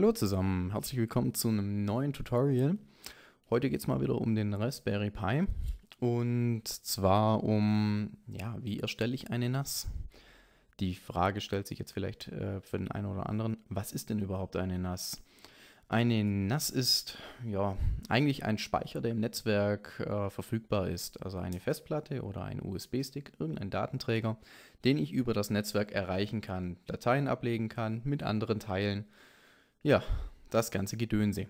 Hallo zusammen, herzlich willkommen zu einem neuen Tutorial. Heute geht es mal wieder um den Raspberry Pi und zwar um, ja, wie erstelle ich eine NAS? Die Frage stellt sich jetzt vielleicht äh, für den einen oder anderen, was ist denn überhaupt eine NAS? Eine NAS ist ja eigentlich ein Speicher, der im Netzwerk äh, verfügbar ist, also eine Festplatte oder ein USB-Stick, irgendein Datenträger, den ich über das Netzwerk erreichen kann, Dateien ablegen kann, mit anderen teilen ja, das ganze Gedönse.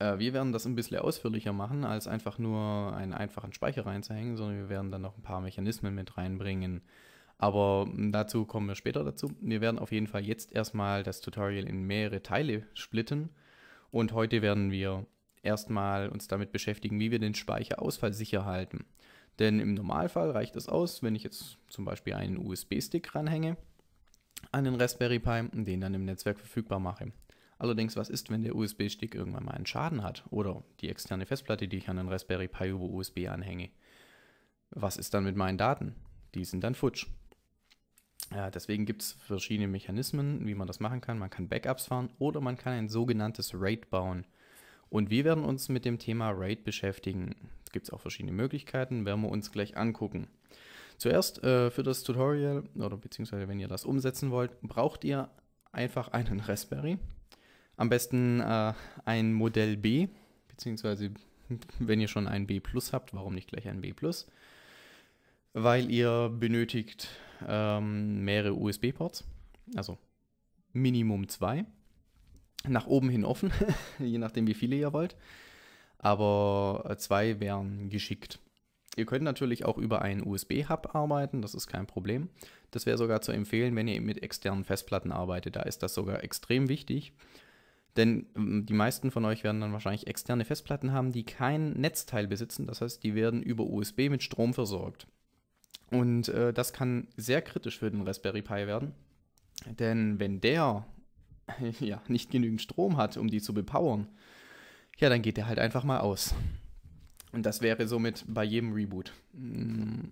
Äh, wir werden das ein bisschen ausführlicher machen, als einfach nur einen einfachen Speicher reinzuhängen, sondern wir werden dann noch ein paar Mechanismen mit reinbringen. Aber hm, dazu kommen wir später dazu. Wir werden auf jeden Fall jetzt erstmal das Tutorial in mehrere Teile splitten. Und heute werden wir erstmal uns damit beschäftigen, wie wir den Speicher ausfallsicher halten. Denn im Normalfall reicht es aus, wenn ich jetzt zum Beispiel einen USB-Stick ranhänge an den Raspberry Pi und den dann im Netzwerk verfügbar mache. Allerdings, was ist, wenn der USB-Stick irgendwann mal einen Schaden hat oder die externe Festplatte, die ich an den Raspberry Pi über USB anhänge? Was ist dann mit meinen Daten? Die sind dann futsch. Ja, deswegen gibt es verschiedene Mechanismen, wie man das machen kann. Man kann Backups fahren oder man kann ein sogenanntes RAID bauen. Und wir werden uns mit dem Thema RAID beschäftigen. Es gibt auch verschiedene Möglichkeiten, werden wir uns gleich angucken. Zuerst äh, für das Tutorial oder beziehungsweise wenn ihr das umsetzen wollt, braucht ihr einfach einen Raspberry. Am besten äh, ein Modell B, beziehungsweise wenn ihr schon ein B Plus habt, warum nicht gleich ein B Plus? Weil ihr benötigt ähm, mehrere USB-Ports, also Minimum zwei. Nach oben hin offen, je nachdem wie viele ihr wollt. Aber äh, zwei wären geschickt. Ihr könnt natürlich auch über einen USB-Hub arbeiten, das ist kein Problem. Das wäre sogar zu empfehlen, wenn ihr mit externen Festplatten arbeitet. Da ist das sogar extrem wichtig. Denn ähm, die meisten von euch werden dann wahrscheinlich externe Festplatten haben, die kein Netzteil besitzen. Das heißt, die werden über USB mit Strom versorgt. Und äh, das kann sehr kritisch für den Raspberry Pi werden. Denn wenn der ja, nicht genügend Strom hat, um die zu bepowern, ja, dann geht der halt einfach mal aus. Und das wäre somit bei jedem Reboot. Mm,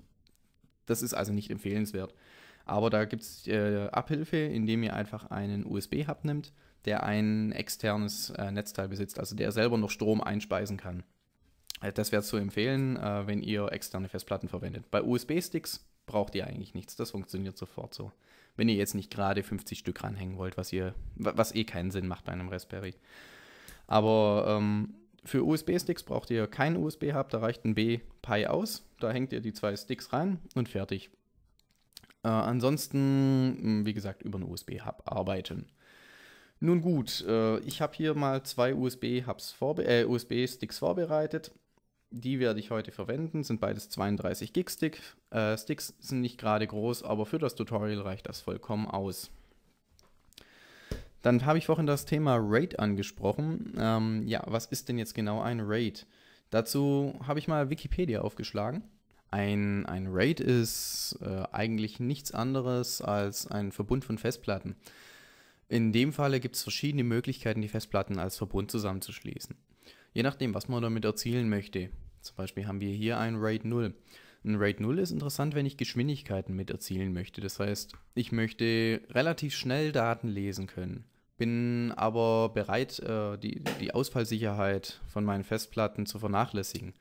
das ist also nicht empfehlenswert. Aber da gibt es äh, Abhilfe, indem ihr einfach einen USB-Hub nimmt, der ein externes äh, Netzteil besitzt, also der selber noch Strom einspeisen kann. Äh, das wäre zu empfehlen, äh, wenn ihr externe Festplatten verwendet. Bei USB-Sticks braucht ihr eigentlich nichts, das funktioniert sofort so. Wenn ihr jetzt nicht gerade 50 Stück ranhängen wollt, was ihr, was eh keinen Sinn macht bei einem Raspberry. Aber ähm, für USB-Sticks braucht ihr keinen USB-Hub, da reicht ein B-Pi aus. Da hängt ihr die zwei Sticks rein und fertig. Äh, ansonsten, hm, wie gesagt, über einen USB-Hub arbeiten. Nun gut, äh, ich habe hier mal zwei USB-Hubs vorbe äh, USB-Sticks vorbereitet. Die werde ich heute verwenden, sind beides 32 Gig Stick. Sticks sind nicht gerade groß, aber für das Tutorial reicht das vollkommen aus. Dann habe ich vorhin das Thema Raid angesprochen. Ähm, ja, was ist denn jetzt genau ein Raid? Dazu habe ich mal Wikipedia aufgeschlagen. Ein, ein Raid ist äh, eigentlich nichts anderes als ein Verbund von Festplatten. In dem Falle gibt es verschiedene Möglichkeiten, die Festplatten als Verbund zusammenzuschließen. Je nachdem, was man damit erzielen möchte. Zum Beispiel haben wir hier ein RAID 0. Ein RAID 0 ist interessant, wenn ich Geschwindigkeiten mit erzielen möchte. Das heißt, ich möchte relativ schnell Daten lesen können bin aber bereit, äh, die, die Ausfallsicherheit von meinen Festplatten zu vernachlässigen.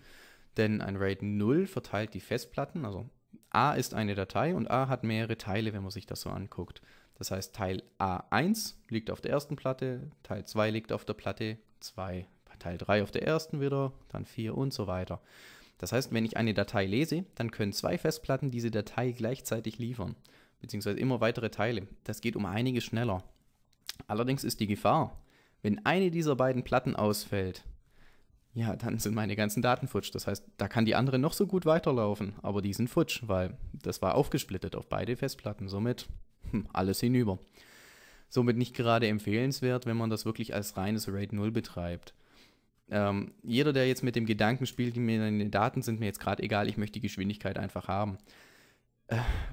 Denn ein RAID 0 verteilt die Festplatten, also A ist eine Datei und A hat mehrere Teile, wenn man sich das so anguckt. Das heißt, Teil A1 liegt auf der ersten Platte, Teil 2 liegt auf der Platte 2, Teil 3 auf der ersten wieder, dann 4 und so weiter. Das heißt, wenn ich eine Datei lese, dann können zwei Festplatten diese Datei gleichzeitig liefern, beziehungsweise immer weitere Teile. Das geht um einiges schneller. Allerdings ist die Gefahr, wenn eine dieser beiden Platten ausfällt, ja, dann sind meine ganzen Daten futsch. Das heißt, da kann die andere noch so gut weiterlaufen, aber die sind futsch, weil das war aufgesplittet auf beide Festplatten. Somit hm, alles hinüber. Somit nicht gerade empfehlenswert, wenn man das wirklich als reines RAID 0 betreibt. Ähm, jeder, der jetzt mit dem Gedanken spielt, meine Daten sind mir jetzt gerade egal, ich möchte die Geschwindigkeit einfach haben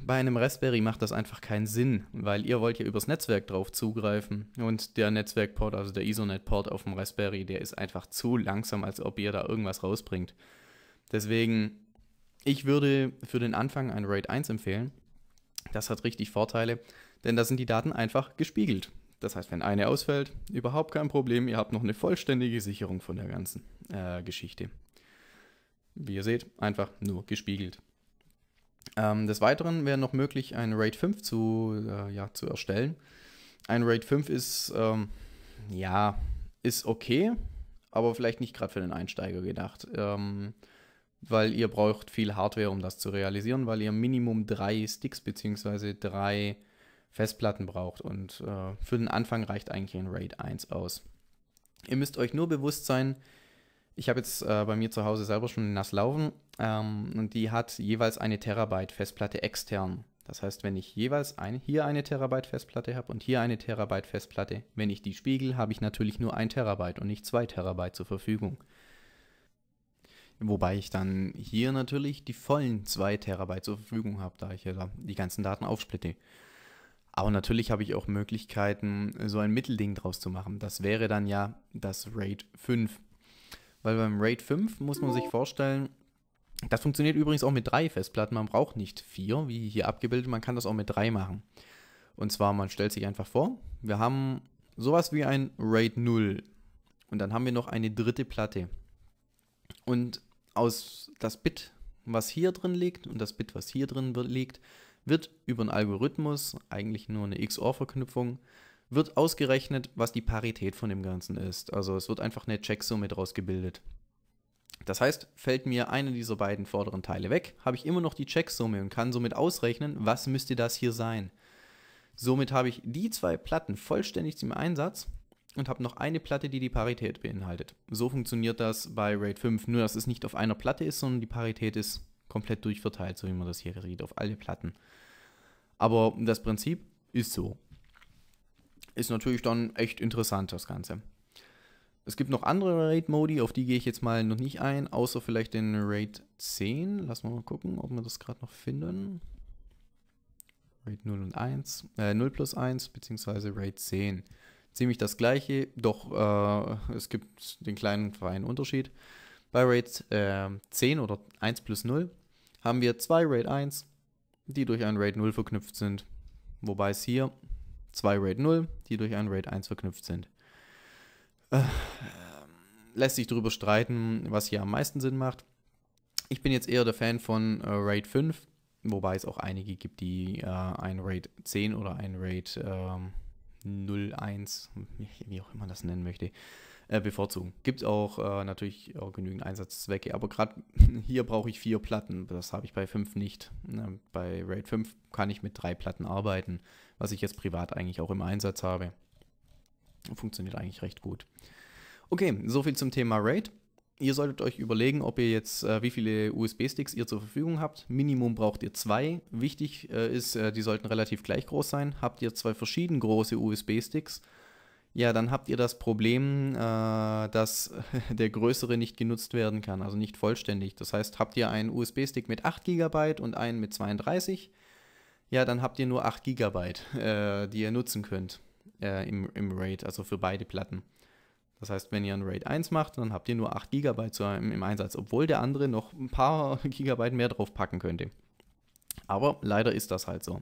bei einem Raspberry macht das einfach keinen Sinn, weil ihr wollt ja übers Netzwerk drauf zugreifen und der Netzwerkport, also der Ethernet-Port auf dem Raspberry, der ist einfach zu langsam, als ob ihr da irgendwas rausbringt. Deswegen, ich würde für den Anfang ein RAID 1 empfehlen. Das hat richtig Vorteile, denn da sind die Daten einfach gespiegelt. Das heißt, wenn eine ausfällt, überhaupt kein Problem, ihr habt noch eine vollständige Sicherung von der ganzen äh, Geschichte. Wie ihr seht, einfach nur gespiegelt. Ähm, des Weiteren wäre noch möglich, ein RAID 5 zu, äh, ja, zu erstellen. Ein RAID 5 ist, ähm, ja, ist okay, aber vielleicht nicht gerade für den Einsteiger gedacht. Ähm, weil ihr braucht viel Hardware, um das zu realisieren, weil ihr Minimum drei Sticks bzw. drei Festplatten braucht. Und äh, für den Anfang reicht eigentlich ein RAID 1 aus. Ihr müsst euch nur bewusst sein, ich habe jetzt äh, bei mir zu Hause selber schon NAS laufen ähm, und die hat jeweils eine Terabyte Festplatte extern. Das heißt, wenn ich jeweils ein, hier eine Terabyte Festplatte habe und hier eine Terabyte Festplatte, wenn ich die spiegel, habe ich natürlich nur ein Terabyte und nicht zwei Terabyte zur Verfügung. Wobei ich dann hier natürlich die vollen zwei Terabyte zur Verfügung habe, da ich ja die ganzen Daten aufsplitte. Aber natürlich habe ich auch Möglichkeiten, so ein Mittelding draus zu machen. Das wäre dann ja das RAID 5 weil beim RAID 5 muss man sich vorstellen, das funktioniert übrigens auch mit drei Festplatten. Man braucht nicht vier, wie hier abgebildet. Man kann das auch mit drei machen. Und zwar, man stellt sich einfach vor, wir haben sowas wie ein RAID 0. Und dann haben wir noch eine dritte Platte. Und aus das Bit, was hier drin liegt und das Bit, was hier drin liegt, wird über einen Algorithmus, eigentlich nur eine XOR-Verknüpfung, wird ausgerechnet, was die Parität von dem Ganzen ist. Also es wird einfach eine Checksumme daraus gebildet. Das heißt, fällt mir einer dieser beiden vorderen Teile weg, habe ich immer noch die Checksumme und kann somit ausrechnen, was müsste das hier sein. Somit habe ich die zwei Platten vollständig zum Einsatz und habe noch eine Platte, die die Parität beinhaltet. So funktioniert das bei RAID 5, nur dass es nicht auf einer Platte ist, sondern die Parität ist komplett durchverteilt, so wie man das hier sieht, auf alle Platten. Aber das Prinzip ist so ist natürlich dann echt interessant, das Ganze. Es gibt noch andere Raid-Modi, auf die gehe ich jetzt mal noch nicht ein, außer vielleicht den Raid 10. Lass mal gucken, ob wir das gerade noch finden. Raid 0 und 1, äh, 0 plus 1, beziehungsweise Raid 10. Ziemlich das gleiche, doch äh, es gibt den kleinen feinen Unterschied. Bei Raid äh, 10 oder 1 plus 0 haben wir zwei Raid 1, die durch ein Raid 0 verknüpft sind. Wobei es hier zwei RAID 0, die durch ein RAID 1 verknüpft sind. Äh, ähm, lässt sich darüber streiten, was hier am meisten Sinn macht. Ich bin jetzt eher der Fan von äh, RAID 5, wobei es auch einige gibt, die äh, ein RAID 10 oder ein RAID äh, 01, wie auch immer das nennen möchte, äh, bevorzugen. Gibt auch äh, natürlich auch genügend Einsatzzwecke, aber gerade hier brauche ich vier Platten. Das habe ich bei fünf nicht. Ne, bei RAID 5 kann ich mit drei Platten arbeiten, was ich jetzt privat eigentlich auch im Einsatz habe. Funktioniert eigentlich recht gut. Okay, soviel zum Thema RAID. Ihr solltet euch überlegen, ob ihr jetzt, äh, wie viele USB-Sticks ihr zur Verfügung habt. Minimum braucht ihr zwei. Wichtig äh, ist, äh, die sollten relativ gleich groß sein. Habt ihr zwei verschieden große USB-Sticks, ja, dann habt ihr das Problem, äh, dass der größere nicht genutzt werden kann, also nicht vollständig. Das heißt, habt ihr einen USB-Stick mit 8 GB und einen mit 32, ja, dann habt ihr nur 8 GB, äh, die ihr nutzen könnt äh, im, im RAID, also für beide Platten. Das heißt, wenn ihr ein RAID 1 macht, dann habt ihr nur 8 GB im, Einsatz, obwohl der andere noch ein paar Gigabyte mehr drauf packen könnte. Aber leider ist das halt so.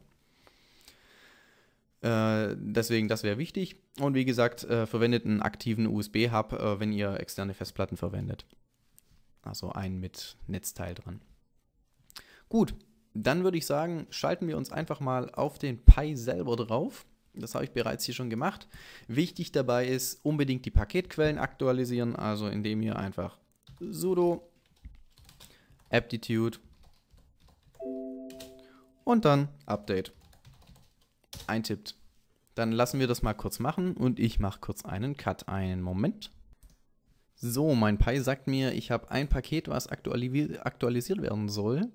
Äh, deswegen, das wäre wichtig. Und wie gesagt, äh, verwendet einen aktiven USB-Hub, äh, wenn ihr externe Festplatten verwendet. Also einen mit Netzteil dran. Gut, dann würde ich sagen, schalten wir uns einfach mal auf den Pi selber drauf. Das habe ich bereits hier schon gemacht. Wichtig dabei ist, unbedingt die Paketquellen aktualisieren, also indem ihr einfach sudo aptitude und dann update eintippt. Dann lassen wir das mal kurz machen und ich mache kurz einen Cut. Einen Moment. So, mein Pi sagt mir, ich habe ein Paket, was aktuali aktualisiert werden soll.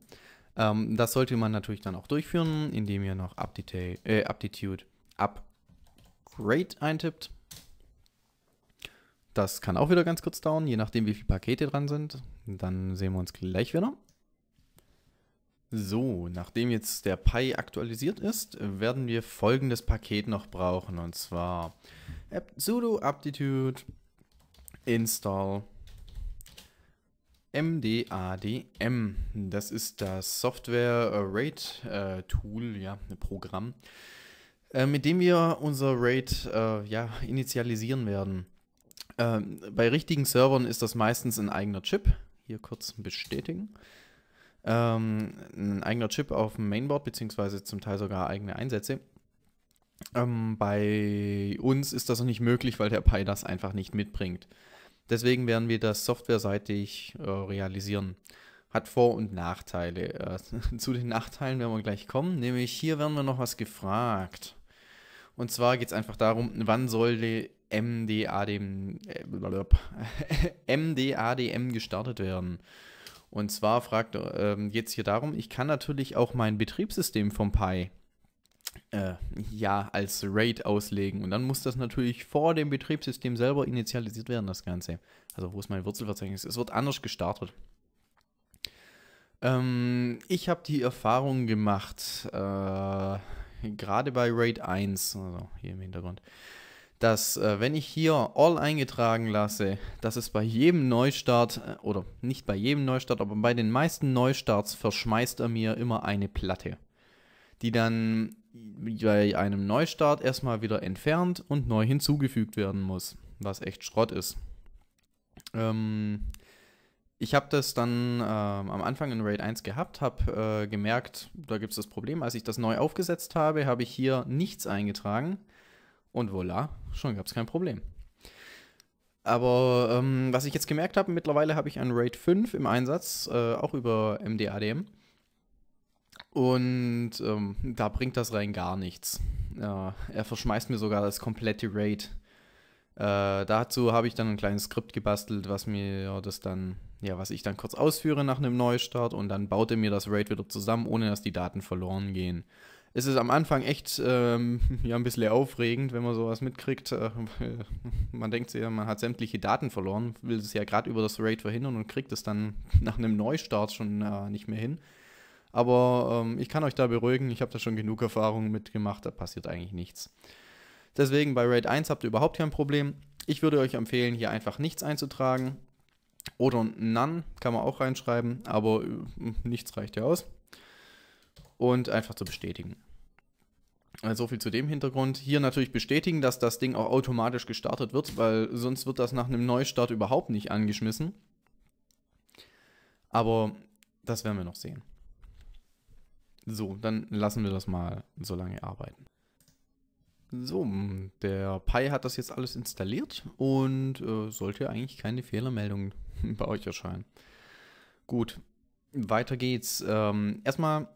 Ähm, das sollte man natürlich dann auch durchführen, indem ihr noch Aptitude, äh, Aptitude Upgrade eintippt. Das kann auch wieder ganz kurz dauern, je nachdem wie viele Pakete dran sind. Dann sehen wir uns gleich wieder. So, nachdem jetzt der Pi aktualisiert ist, werden wir folgendes Paket noch brauchen und zwar sudo aptitude install mdadm. Das ist das Software äh, RAID äh, Tool, ja, ein Programm, äh, mit dem wir unser RAID äh, ja, initialisieren werden. Ähm, bei richtigen Servern ist das meistens ein eigener Chip. Hier kurz bestätigen ähm, ein eigener Chip auf dem Mainboard, beziehungsweise zum Teil sogar eigene Einsätze. Ähm, bei uns ist das noch nicht möglich, weil der Pi das einfach nicht mitbringt. Deswegen werden wir das softwareseitig äh, realisieren. Hat Vor- und Nachteile. Äh, zu den Nachteilen werden wir gleich kommen, nämlich hier werden wir noch was gefragt. Und zwar geht es einfach darum, wann sollte MDADM, äh, MDADM gestartet werden. Und zwar fragt ähm, jetzt hier darum, ich kann natürlich auch mein Betriebssystem vom Pi äh, ja als RAID auslegen. Und dann muss das natürlich vor dem Betriebssystem selber initialisiert werden, das Ganze. Also wo ist mein Wurzelverzeichnis? Es wird anders gestartet. Ähm, ich habe die Erfahrung gemacht, äh, gerade bei RAID 1, also hier im Hintergrund, dass äh, wenn ich hier All eingetragen lasse, dass es bei jedem Neustart, äh, oder nicht bei jedem Neustart, aber bei den meisten Neustarts verschmeißt er mir immer eine Platte, die dann bei einem Neustart erstmal wieder entfernt und neu hinzugefügt werden muss, was echt Schrott ist. Ähm, ich habe das dann äh, am Anfang in Raid 1 gehabt, habe äh, gemerkt, da gibt es das Problem, als ich das neu aufgesetzt habe, habe ich hier nichts eingetragen und voilà, schon gab es kein Problem. Aber ähm, was ich jetzt gemerkt habe, mittlerweile habe ich ein RAID 5 im Einsatz, äh, auch über MDADM. Und ähm, da bringt das rein gar nichts. Äh, er verschmeißt mir sogar das komplette RAID. Äh, dazu habe ich dann ein kleines Skript gebastelt, was mir das dann, ja, was ich dann kurz ausführe nach einem Neustart und dann baut er mir das RAID wieder zusammen, ohne dass die Daten verloren gehen es ist am Anfang echt ähm, ja, ein bisschen aufregend, wenn man sowas mitkriegt. Äh, man denkt sich ja, man hat sämtliche Daten verloren, will es ja gerade über das RAID verhindern und kriegt es dann nach einem Neustart schon äh, nicht mehr hin. Aber ähm, ich kann euch da beruhigen, ich habe da schon genug Erfahrungen mitgemacht, da passiert eigentlich nichts. Deswegen bei RAID 1 habt ihr überhaupt kein Problem. Ich würde euch empfehlen, hier einfach nichts einzutragen. Oder None kann man auch reinschreiben, aber äh, nichts reicht ja aus und einfach zu bestätigen. Äh, so viel zu dem Hintergrund. Hier natürlich bestätigen, dass das Ding auch automatisch gestartet wird, weil sonst wird das nach einem Neustart überhaupt nicht angeschmissen. Aber das werden wir noch sehen. So, dann lassen wir das mal so lange arbeiten. So, der Pi hat das jetzt alles installiert und äh, sollte eigentlich keine Fehlermeldung bei euch erscheinen. Gut, weiter geht's. Ähm, erstmal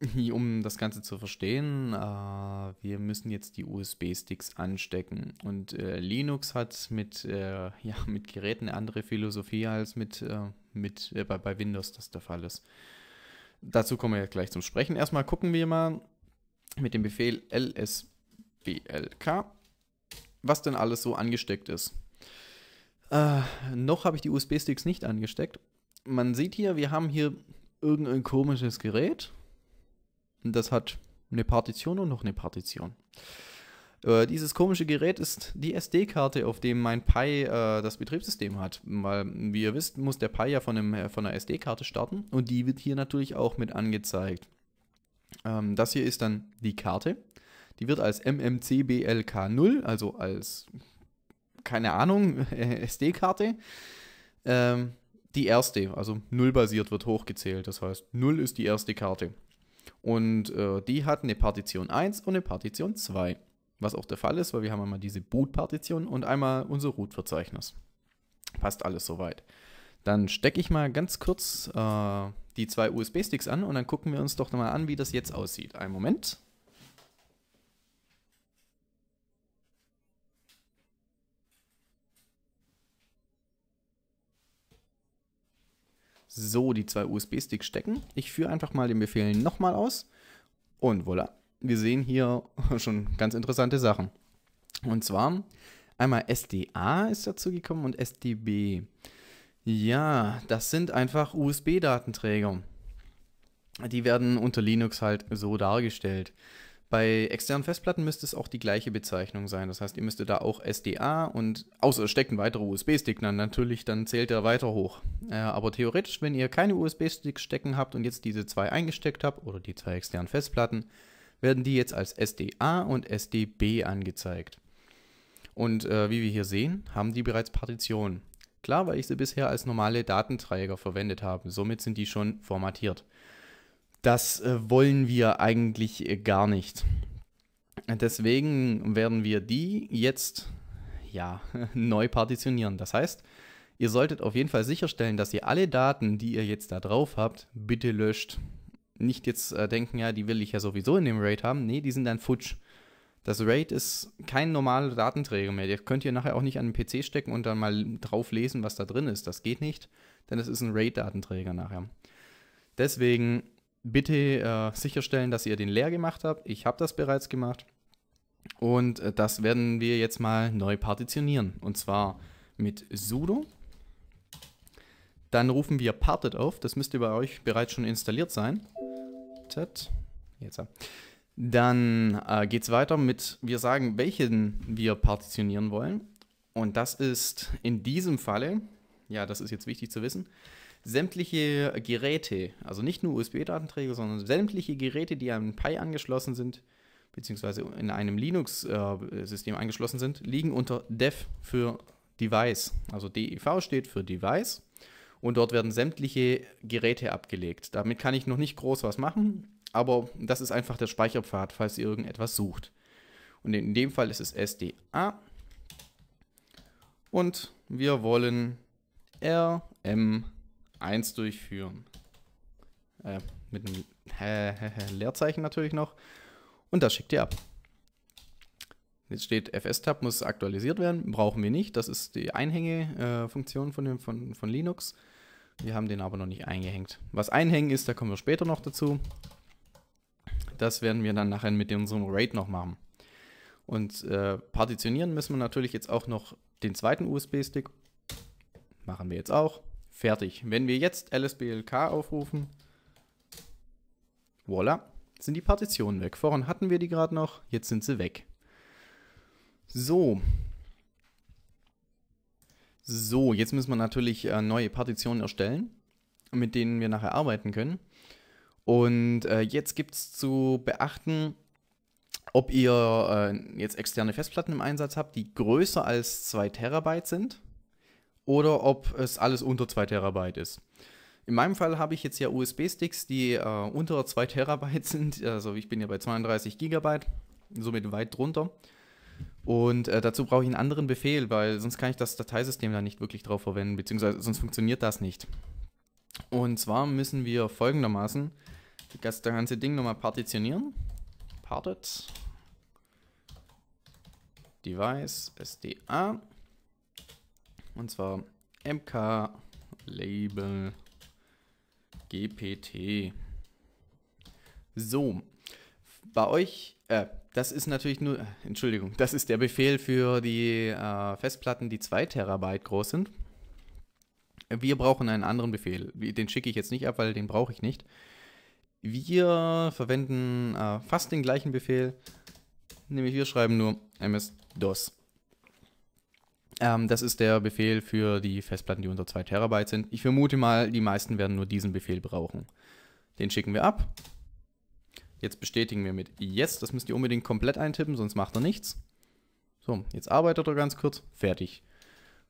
um das Ganze zu verstehen, äh, wir müssen jetzt die USB-Sticks anstecken. Und äh, Linux hat mit, äh, ja, mit Geräten eine andere Philosophie als mit, äh, mit äh, bei, bei, Windows das der Fall ist. Dazu kommen wir gleich zum Sprechen. Erstmal gucken wir mal mit dem Befehl lsblk, was denn alles so angesteckt ist. Äh, noch habe ich die USB-Sticks nicht angesteckt. Man sieht hier, wir haben hier irgendein komisches Gerät das hat eine Partition und noch eine Partition. Äh, dieses komische Gerät ist die SD-Karte, auf dem mein Pi äh, das Betriebssystem hat. Weil, wie ihr wisst, muss der Pi ja von, einem, äh, von einer SD-Karte starten und die wird hier natürlich auch mit angezeigt. Ähm, das hier ist dann die Karte. Die wird als MMCBLK0, also als, keine Ahnung, SD-Karte, ähm, die erste, also 0 basiert wird hochgezählt. Das heißt, 0 ist die erste Karte. Und äh, die hat eine Partition 1 und eine Partition 2. Was auch der Fall ist, weil wir haben einmal diese Boot-Partition und einmal unser Root-Verzeichnis. Passt alles soweit. Dann stecke ich mal ganz kurz äh, die zwei USB-Sticks an und dann gucken wir uns doch mal an, wie das jetzt aussieht. Einen Moment. so die zwei USB-Sticks stecken. Ich führe einfach mal den Befehl nochmal aus und voilà. Wir sehen hier schon ganz interessante Sachen. Und zwar einmal SDA ist dazu gekommen und SDB. Ja, das sind einfach USB-Datenträger. Die werden unter Linux halt so dargestellt. Bei externen Festplatten müsste es auch die gleiche Bezeichnung sein. Das heißt, ihr müsstet da auch SDA und außer steckt ein weiterer USB-Stick dann natürlich, dann zählt der weiter hoch. Äh, aber theoretisch, wenn ihr keine USB-Sticks stecken habt und jetzt diese zwei eingesteckt habt oder die zwei externen Festplatten, werden die jetzt als SDA und SDB angezeigt. Und äh, wie wir hier sehen, haben die bereits Partitionen. Klar, weil ich sie bisher als normale Datenträger verwendet habe. Somit sind die schon formatiert. Das äh, wollen wir eigentlich äh, gar nicht. Deswegen werden wir die jetzt ja, neu partitionieren. Das heißt, ihr solltet auf jeden Fall sicherstellen, dass ihr alle Daten, die ihr jetzt da drauf habt, bitte löscht. Nicht jetzt äh, denken, ja, die will ich ja sowieso in dem RAID haben. Nee, die sind dann futsch. Das RAID ist kein normaler Datenträger mehr. Der könnt ihr nachher auch nicht an den PC stecken und dann mal drauf lesen, was da drin ist. Das geht nicht, denn es ist ein RAID-Datenträger nachher. Deswegen bitte äh, sicherstellen, dass ihr den leer gemacht habt. Ich habe das bereits gemacht. Und äh, das werden wir jetzt mal neu partitionieren. Und zwar mit sudo. Dann rufen wir parted auf. Das müsste bei euch bereits schon installiert sein. Tat. Jetzt. Dann äh, geht es weiter mit, wir sagen, welchen wir partitionieren wollen. Und das ist in diesem Falle, ja, das ist jetzt wichtig zu wissen, sämtliche Geräte, also nicht nur USB-Datenträger, sondern sämtliche Geräte, die an Pi angeschlossen sind, beziehungsweise in einem Linux-System äh, angeschlossen sind, liegen unter dev für Device. Also DEV steht für Device und dort werden sämtliche Geräte abgelegt. Damit kann ich noch nicht groß was machen, aber das ist einfach der Speicherpfad, falls ihr irgendetwas sucht. Und in dem Fall ist es SDA. Und wir wollen RM 1 durchführen. Äh, mit einem Leerzeichen natürlich noch. Und das schickt ihr ab. Jetzt steht fs-tab muss aktualisiert werden, brauchen wir nicht. Das ist die Einhängefunktion äh, von, von, von Linux. Wir haben den aber noch nicht eingehängt. Was einhängen ist, da kommen wir später noch dazu. Das werden wir dann nachher mit unserem RAID noch machen. Und äh, partitionieren müssen wir natürlich jetzt auch noch den zweiten USB-Stick. Machen wir jetzt auch. Fertig. Wenn wir jetzt LSBLK aufrufen, voilà, sind die Partitionen weg. Vorhin hatten wir die gerade noch, jetzt sind sie weg. So. So, jetzt müssen wir natürlich äh, neue Partitionen erstellen, mit denen wir nachher arbeiten können. Und äh, jetzt gibt es zu beachten, ob ihr äh, jetzt externe Festplatten im Einsatz habt, die größer als 2 Terabyte sind oder ob es alles unter 2 Terabyte ist. In meinem Fall habe ich jetzt ja USB-Sticks, die äh, unter 2 Terabyte sind. Also ich bin ja bei 32 Gigabyte, somit weit drunter. Und äh, dazu brauche ich einen anderen Befehl, weil sonst kann ich das Dateisystem da nicht wirklich drauf verwenden, beziehungsweise sonst funktioniert das nicht. Und zwar müssen wir folgendermaßen das ganze Ding nochmal partitionieren. Parted. Device, SDA. Und zwar MK Label GPT. So, bei euch, äh, das ist natürlich nur, äh, Entschuldigung, das ist der Befehl für die äh, Festplatten, die 2 Terabyte groß sind. Wir brauchen einen anderen Befehl. Den schicke ich jetzt nicht ab, weil den brauche ich nicht. Wir verwenden äh, fast den gleichen Befehl, nämlich wir schreiben nur ms-dos. Ähm, das ist der Befehl für die Festplatten, die unter 2 Terabyte sind. Ich vermute mal, die meisten werden nur diesen Befehl brauchen. Den schicken wir ab. Jetzt bestätigen wir mit Yes. Das müsst ihr unbedingt komplett eintippen, sonst macht er nichts. So, jetzt arbeitet er ganz kurz. Fertig.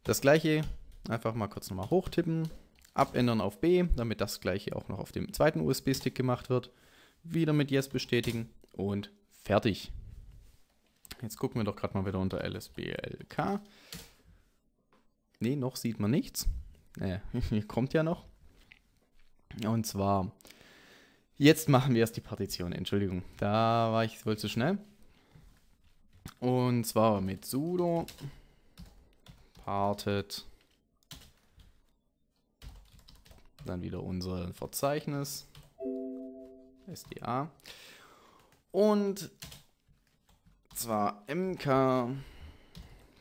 Das gleiche, einfach mal kurz nochmal hochtippen. Abändern auf B, damit das gleiche auch noch auf dem zweiten USB-Stick gemacht wird. Wieder mit Yes bestätigen und fertig. Jetzt gucken wir doch gerade mal wieder unter LSBLK. Nee, noch sieht man nichts. Äh, kommt ja noch. Und zwar, jetzt machen wir erst die Partition. Entschuldigung, da war ich wohl zu schnell. Und zwar mit sudo parted dann wieder unser Verzeichnis SDA und zwar mk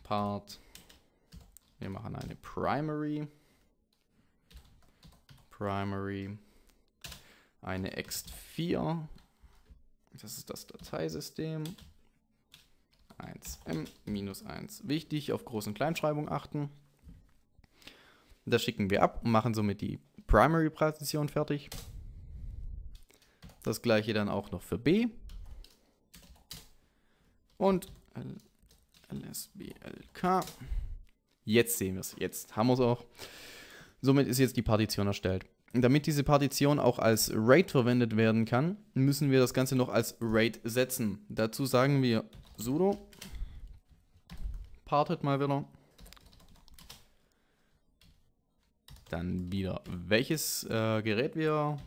part wir machen eine Primary. Primary. Eine ext4. Das ist das Dateisystem. 1m 1. Wichtig, auf Groß- und Kleinschreibung achten. Das schicken wir ab und machen somit die Primary-Partition fertig. Das gleiche dann auch noch für b. Und lsblk. Jetzt sehen wir es. Jetzt haben wir es auch. Somit ist jetzt die Partition erstellt. Damit diese Partition auch als RAID verwendet werden kann, müssen wir das Ganze noch als RAID setzen. Dazu sagen wir sudo partet mal wieder. Dann wieder, welches äh, Gerät wir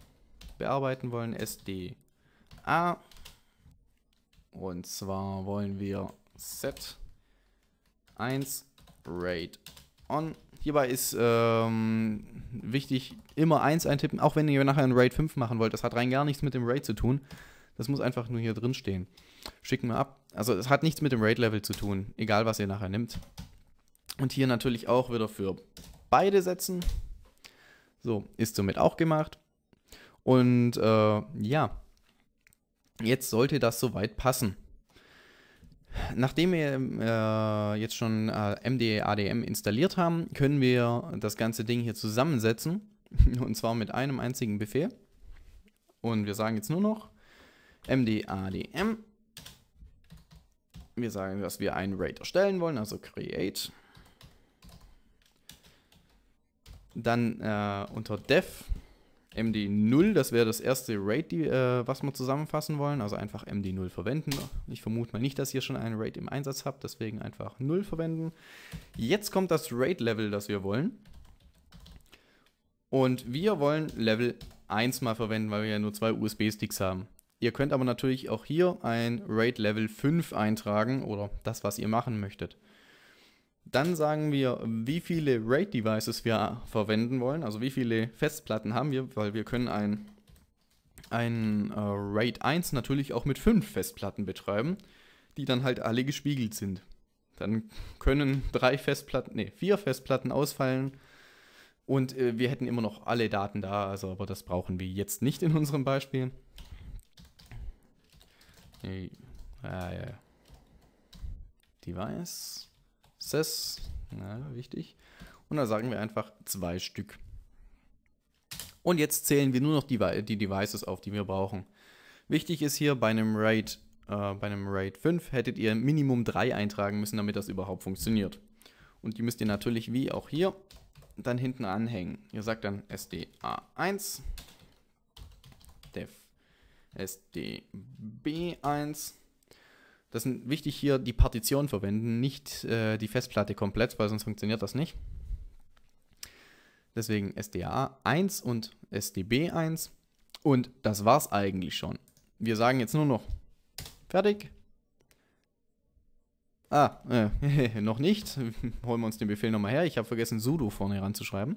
bearbeiten wollen, SDA. Und zwar wollen wir set 1 Raid on. Hierbei ist ähm, wichtig, immer 1 eintippen, auch wenn ihr nachher ein Raid 5 machen wollt. Das hat rein gar nichts mit dem Raid zu tun. Das muss einfach nur hier drin stehen. Schicken wir ab. Also es hat nichts mit dem Raid-Level zu tun, egal was ihr nachher nimmt. Und hier natürlich auch wieder für beide setzen. So, ist somit auch gemacht. Und äh, ja, jetzt sollte das soweit passen. Nachdem wir äh, jetzt schon äh, MDADM installiert haben, können wir das ganze Ding hier zusammensetzen. Und zwar mit einem einzigen Befehl. Und wir sagen jetzt nur noch MDADM. Wir sagen, dass wir einen RAID erstellen wollen, also create. Dann äh, unter dev MD0, das wäre das erste Raid, die, äh, was wir zusammenfassen wollen. Also einfach MD0 verwenden. Ich vermute mal nicht, dass ihr schon einen Raid im Einsatz habt, deswegen einfach 0 verwenden. Jetzt kommt das Raid-Level, das wir wollen. Und wir wollen Level 1 mal verwenden, weil wir ja nur zwei USB-Sticks haben. Ihr könnt aber natürlich auch hier ein Raid Level 5 eintragen oder das, was ihr machen möchtet. Dann sagen wir, wie viele RAID-Devices wir verwenden wollen, also wie viele Festplatten haben wir, weil wir können ein, ein äh, RAID 1 natürlich auch mit fünf Festplatten betreiben, die dann halt alle gespiegelt sind. Dann können drei Festplatten, nee, vier Festplatten ausfallen und äh, wir hätten immer noch alle Daten da, also aber das brauchen wir jetzt nicht in unserem Beispiel. Nee. Ah, ja, ja. Device. Prozess. Ja, wichtig. Und da sagen wir einfach zwei Stück. Und jetzt zählen wir nur noch die, die Devices auf, die wir brauchen. Wichtig ist hier bei einem RAID, äh, bei einem RAID 5 hättet ihr Minimum 3 eintragen müssen, damit das überhaupt funktioniert. Und die müsst ihr natürlich wie auch hier dann hinten anhängen. Ihr sagt dann SDA1, def SDB1 das ist wichtig hier, die Partition verwenden, nicht äh, die Festplatte komplett, weil sonst funktioniert das nicht. Deswegen SDA 1 und SDB 1. Und das war's eigentlich schon. Wir sagen jetzt nur noch fertig. Ah, äh, noch nicht. Holen wir uns den Befehl nochmal her. Ich habe vergessen, sudo vorne heranzuschreiben.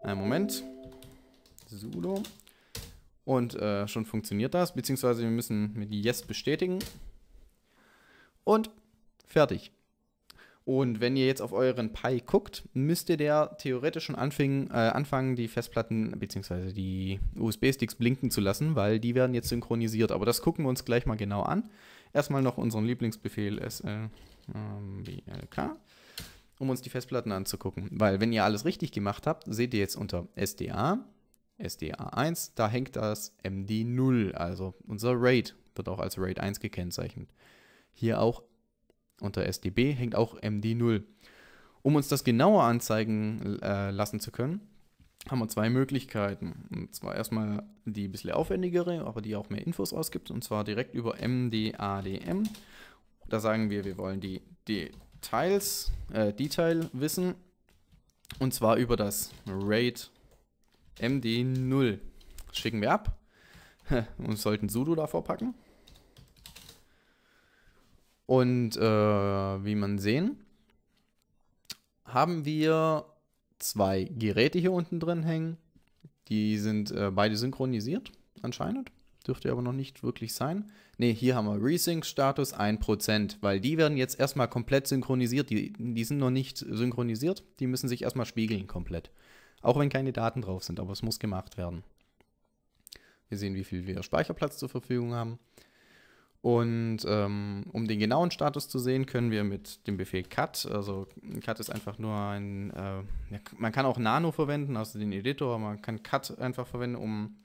Einen Moment. sudo. Und äh, schon funktioniert das. Beziehungsweise wir müssen mit yes bestätigen und fertig. Und wenn ihr jetzt auf euren Pi guckt, müsste der theoretisch schon anfing, äh, anfangen, die Festplatten bzw. die USB-Sticks blinken zu lassen, weil die werden jetzt synchronisiert. Aber das gucken wir uns gleich mal genau an. Erstmal noch unseren Lieblingsbefehl SLBLK, äh, ähm, um uns die Festplatten anzugucken. Weil wenn ihr alles richtig gemacht habt, seht ihr jetzt unter SDA, SDA1, da hängt das MD0, also unser RAID, wird auch als RAID 1 gekennzeichnet. Hier auch unter SDB hängt auch MD0. Um uns das genauer anzeigen äh, lassen zu können, haben wir zwei Möglichkeiten. Und zwar erstmal die ein bisschen aufwendigere, aber die auch mehr Infos ausgibt, und zwar direkt über MDADM. Da sagen wir, wir wollen die Details, äh, Detail wissen, und zwar über das RAID MD0. Das schicken wir ab und sollten sudo davor packen. Und äh, wie man sehen, haben wir zwei Geräte hier unten drin hängen. Die sind äh, beide synchronisiert, anscheinend. Dürfte aber noch nicht wirklich sein. Ne, hier haben wir Resync-Status 1%, weil die werden jetzt erstmal komplett synchronisiert. Die, die sind noch nicht synchronisiert, die müssen sich erstmal spiegeln komplett. Auch wenn keine Daten drauf sind, aber es muss gemacht werden. Wir sehen, wie viel wir Speicherplatz zur Verfügung haben. Und ähm, um den genauen Status zu sehen, können wir mit dem Befehl Cut, also Cut ist einfach nur ein, äh, man kann auch Nano verwenden, also den Editor, man kann Cut einfach verwenden, um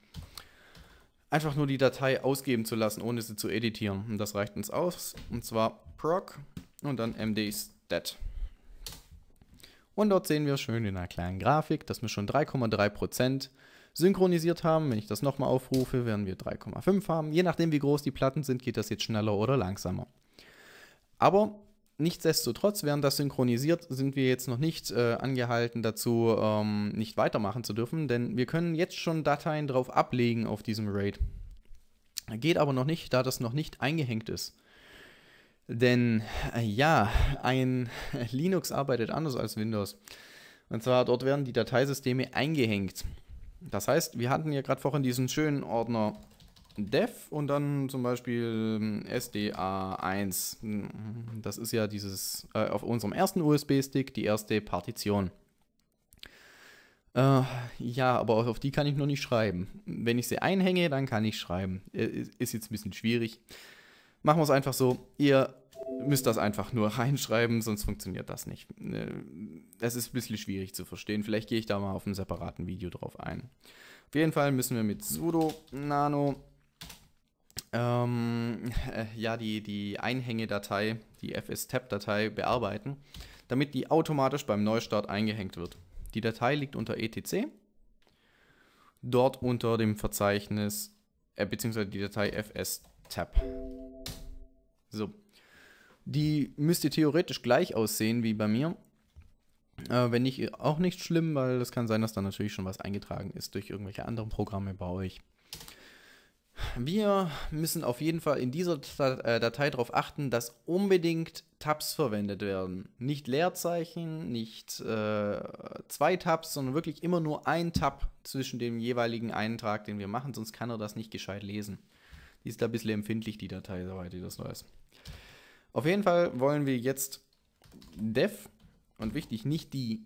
einfach nur die Datei ausgeben zu lassen, ohne sie zu editieren. Und das reicht uns aus, und zwar proc und dann mdstat. Und dort sehen wir schön in einer kleinen Grafik, dass wir schon 3,3% synchronisiert haben. Wenn ich das nochmal aufrufe, werden wir 3,5 haben. Je nachdem, wie groß die Platten sind, geht das jetzt schneller oder langsamer. Aber nichtsdestotrotz, während das synchronisiert, sind wir jetzt noch nicht äh, angehalten dazu, ähm, nicht weitermachen zu dürfen, denn wir können jetzt schon Dateien drauf ablegen auf diesem RAID. Geht aber noch nicht, da das noch nicht eingehängt ist. Denn äh, ja, ein Linux arbeitet anders als Windows. Und zwar dort werden die Dateisysteme eingehängt. Das heißt, wir hatten ja gerade vorhin diesen schönen Ordner Dev und dann zum Beispiel ähm, SDA1. Das ist ja dieses äh, auf unserem ersten USB-Stick die erste Partition. Äh, ja, aber auf die kann ich noch nicht schreiben. Wenn ich sie einhänge, dann kann ich schreiben. Äh, ist jetzt ein bisschen schwierig. Machen wir es einfach so. Ihr müsst das einfach nur reinschreiben, sonst funktioniert das nicht. Das äh, ist ein bisschen schwierig zu verstehen. Vielleicht gehe ich da mal auf einem separaten Video drauf ein. Auf jeden Fall müssen wir mit sudo nano ähm, äh, ja, die, die Einhängedatei, die fstab-Datei bearbeiten, damit die automatisch beim Neustart eingehängt wird. Die Datei liegt unter etc, dort unter dem Verzeichnis, äh, beziehungsweise die Datei fstab. So, die müsste theoretisch gleich aussehen wie bei mir. Äh, wenn nicht, auch nicht schlimm, weil es kann sein, dass da natürlich schon was eingetragen ist durch irgendwelche anderen Programme bei euch. Wir müssen auf jeden Fall in dieser äh, Datei darauf achten, dass unbedingt Tabs verwendet werden. Nicht Leerzeichen, nicht äh, zwei Tabs, sondern wirklich immer nur ein Tab zwischen dem jeweiligen Eintrag, den wir machen, sonst kann er das nicht gescheit lesen. Die ist da ein bisschen empfindlich, die Datei, soweit ihr das weiß. Auf jeden Fall wollen wir jetzt Dev und wichtig, nicht die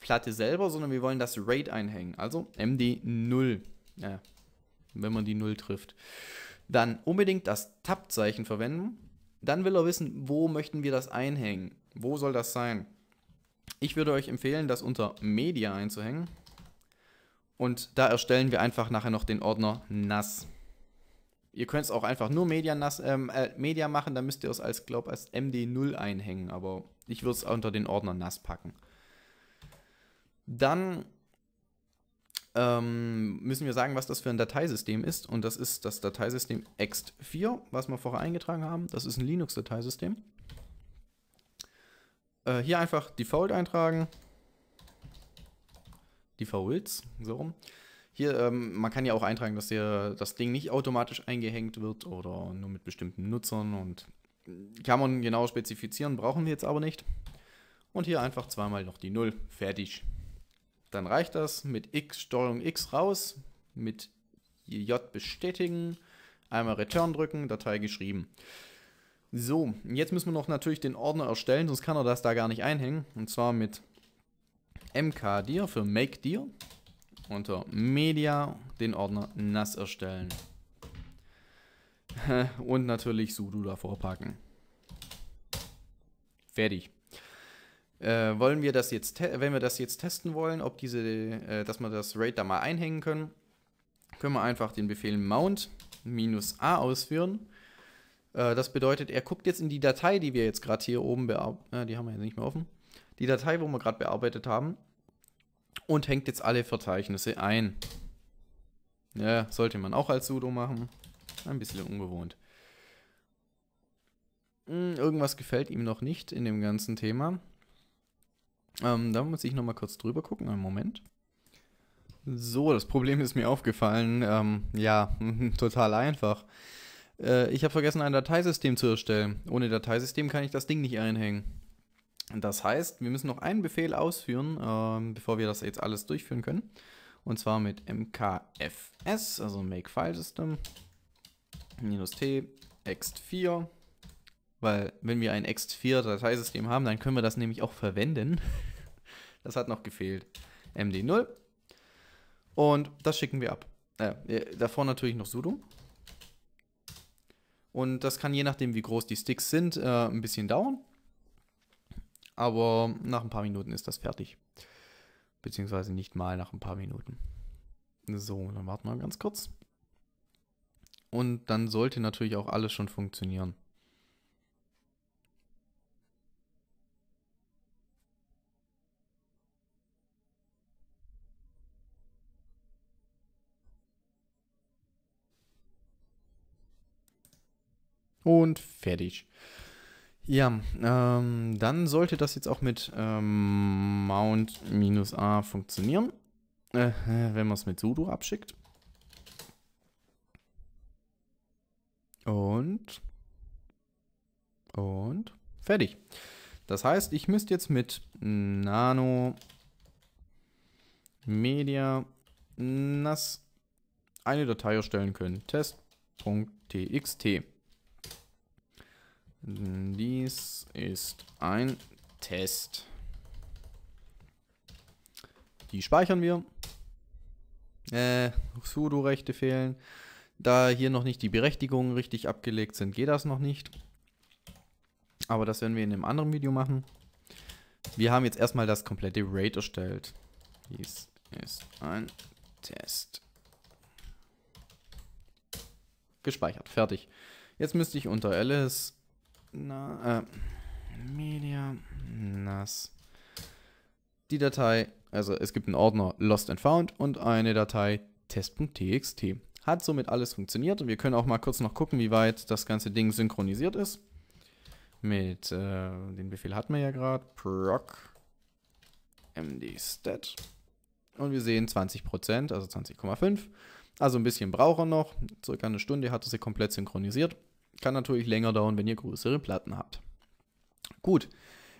Platte selber, sondern wir wollen das RAID einhängen. Also MD0. Ja, wenn man die 0 trifft. Dann unbedingt das Tab-Zeichen verwenden. Dann will er wissen, wo möchten wir das einhängen. Wo soll das sein? Ich würde euch empfehlen, das unter Media einzuhängen. Und da erstellen wir einfach nachher noch den Ordner NAS. Ihr könnt es auch einfach nur Media, ähm, äh, Media machen, dann müsst ihr es als, glaube als MD0 einhängen, aber ich würde es unter den Ordner nass packen. Dann ähm, müssen wir sagen, was das für ein Dateisystem ist. Und das ist das Dateisystem ext4, was wir vorher eingetragen haben. Das ist ein Linux-Dateisystem. Äh, hier einfach Default eintragen. Defaults, so rum. Hier, ähm, man kann ja auch eintragen, dass der, das Ding nicht automatisch eingehängt wird oder nur mit bestimmten Nutzern und kann man genau spezifizieren, brauchen wir jetzt aber nicht. Und hier einfach zweimal noch die 0, fertig. Dann reicht das mit X, Steuerung X raus, mit J bestätigen, einmal Return drücken, Datei geschrieben. So, jetzt müssen wir noch natürlich den Ordner erstellen, sonst kann er das da gar nicht einhängen. Und zwar mit mkdir für makedir unter Media den Ordner nass erstellen. Und natürlich sudo davor packen. Fertig. Äh, wollen wir das jetzt, wenn wir das jetzt testen wollen, ob diese, äh, dass wir das RAID da mal einhängen können, können wir einfach den Befehl mount a ausführen. Äh, das bedeutet, er guckt jetzt in die Datei, die wir jetzt gerade hier oben bearbeiten, äh, die haben wir jetzt nicht mehr offen, die Datei, wo wir gerade bearbeitet haben und hängt jetzt alle Verzeichnisse ein. Ja, sollte man auch als Sudo machen. Ein bisschen ungewohnt. Hm, irgendwas gefällt ihm noch nicht in dem ganzen Thema. Ähm, da muss ich nochmal kurz drüber gucken. Einen Moment. So, das Problem ist mir aufgefallen. Ähm, ja, total einfach. Äh, ich habe vergessen, ein Dateisystem zu erstellen. Ohne Dateisystem kann ich das Ding nicht einhängen. Das heißt, wir müssen noch einen Befehl ausführen, ähm, bevor wir das jetzt alles durchführen können. Und zwar mit mkfs, also make file system, minus t, ext4. Weil wenn wir ein ext4 Dateisystem haben, dann können wir das nämlich auch verwenden. das hat noch gefehlt. md0. Und das schicken wir ab. Äh, äh, davor natürlich noch sudo. Und das kann je nachdem, wie groß die Sticks sind, äh, ein bisschen dauern aber nach ein paar Minuten ist das fertig. Beziehungsweise nicht mal nach ein paar Minuten. So, dann warten wir ganz kurz. Und dann sollte natürlich auch alles schon funktionieren. Und fertig. Ja, ähm, dann sollte das jetzt auch mit ähm, Mount-A funktionieren, äh, äh wenn man es mit sudo abschickt. Und. Und. Fertig. Das heißt, ich müsste jetzt mit Nano Media NAS eine Datei erstellen können. Test.txt. Dies ist ein Test. Die speichern wir. Äh, Sudo-Rechte fehlen. Da hier noch nicht die Berechtigungen richtig abgelegt sind, geht das noch nicht. Aber das werden wir in einem anderen Video machen. Wir haben jetzt erstmal das komplette RAID erstellt. Dies ist ein Test. Gespeichert, fertig. Jetzt müsste ich unter Alice na, äh, Media NAS. Die Datei, also es gibt einen Ordner Lost and Found und eine Datei test.txt. Hat somit alles funktioniert und wir können auch mal kurz noch gucken, wie weit das ganze Ding synchronisiert ist. Mit, äh, den Befehl hatten wir ja gerade, proc mdstat. Und wir sehen 20%, also 20,5. Also ein bisschen braucht er noch. Circa eine Stunde hat er sie komplett synchronisiert. Kann natürlich länger dauern, wenn ihr größere Platten habt. Gut,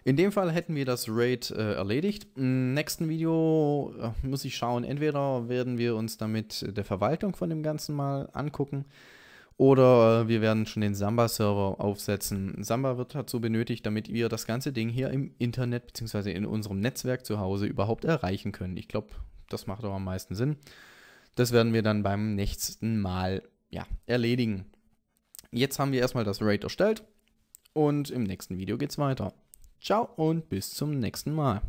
in dem Fall hätten wir das RAID äh, erledigt. Im nächsten Video äh, muss ich schauen, entweder werden wir uns damit der Verwaltung von dem Ganzen mal angucken oder äh, wir werden schon den Samba-Server aufsetzen. Samba wird dazu benötigt, damit wir das ganze Ding hier im Internet bzw. in unserem Netzwerk zu Hause überhaupt erreichen können. Ich glaube, das macht auch am meisten Sinn. Das werden wir dann beim nächsten Mal ja, erledigen jetzt haben wir erstmal das RAID erstellt und im nächsten Video geht's weiter. Ciao und bis zum nächsten Mal.